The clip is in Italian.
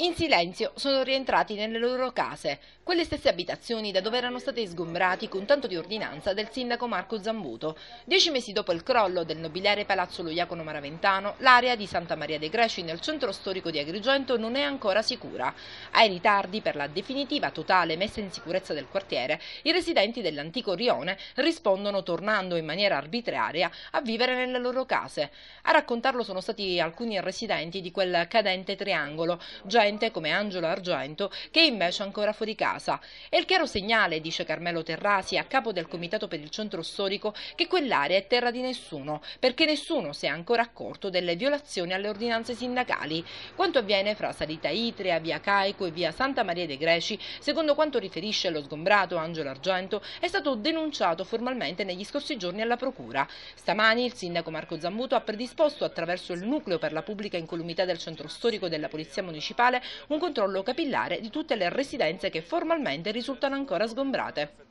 In silenzio sono rientrati nelle loro case, quelle stesse abitazioni da dove erano state sgombrati con tanto di ordinanza del sindaco Marco Zambuto. Dieci mesi dopo il crollo del nobiliare Palazzo Lo Maraventano, l'area di Santa Maria dei Greci nel centro storico di Agrigento non è ancora sicura. Ai ritardi per la definitiva totale messa in sicurezza del quartiere, i residenti dell'antico Rione rispondono tornando in maniera arbitraria a vivere nelle loro case. A raccontarlo sono stati alcuni residenti di quel cadente triangolo, già delinquente come Angelo Argento che è invece ancora fuori casa. È il chiaro segnale, dice Carmelo Terrasi, a capo del Comitato per il Centro Storico, che quell'area è terra di nessuno, perché nessuno si è ancora accorto delle violazioni alle ordinanze sindacali. Quanto avviene fra Salita Itrea, via Caico e via Santa Maria dei Greci, secondo quanto riferisce lo sgombrato Angelo Argento, è stato denunciato formalmente negli scorsi giorni alla Procura. Stamani il sindaco Marco Zambuto ha predisposto attraverso il nucleo per la pubblica incolumità del centro storico della Polizia Municipale Statale un controllo capillare di tutte le residenze che formalmente risultano ancora sgombrate.